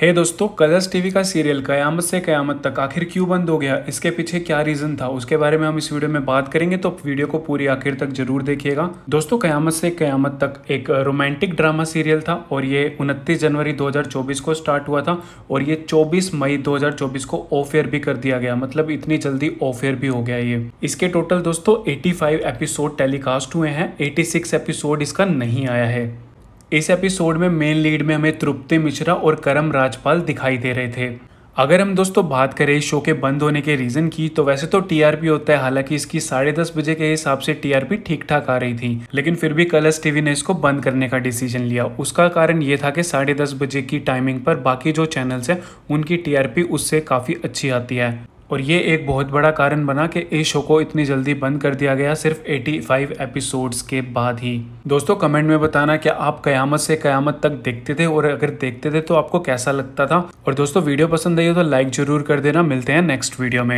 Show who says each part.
Speaker 1: हे hey दोस्तों Colors TV का serial Qayamat Se Qayamat तक आखिर क्यों बंद हो गया इसके पीछे क्या रीज़न था उसके बारे में हम इस वीडियो में बात करेंगे तो वीडियो को पूरी आखिर तक जरूर देखिएगा दोस्तों कयामत से कयामत तक एक रोमांटिक ड्रामा सीरियल था और ये 29 जनवरी 2024 को स्टार्ट हुआ था और ये 24 मई 2024 को ऑफ एयर भी कर दिया गया मतलब इतनी जल्दी ऑफ एयर भी हो गया ये इसके टोटल दोस्तों एटी एपिसोड टेलीकास्ट हुए हैं एटी एपिसोड इसका नहीं आया है इस एपिसोड में मेन लीड में हमें तृप्ति मिश्रा और करम राजपाल दिखाई दे रहे थे अगर हम दोस्तों बात करें इस शो के बंद होने के रीज़न की तो वैसे तो टीआरपी होता है हालांकि इसकी साढ़े दस बजे के हिसाब से टीआरपी ठीक ठाक आ रही थी लेकिन फिर भी कलर्स टीवी ने इसको बंद करने का डिसीजन लिया उसका कारण ये था कि साढ़े दस बजे की टाइमिंग पर बाकी जो चैनल्स हैं उनकी टीआरपी उससे काफ़ी अच्छी आती है और ये एक बहुत बड़ा कारण बना कि इस शो को इतनी जल्दी बंद कर दिया गया सिर्फ 85 एपिसोड्स के बाद ही दोस्तों कमेंट में बताना कि आप कयामत से कयामत तक देखते थे और अगर देखते थे तो आपको कैसा लगता था और दोस्तों वीडियो पसंद आई हो तो लाइक जरूर कर देना मिलते हैं नेक्स्ट वीडियो में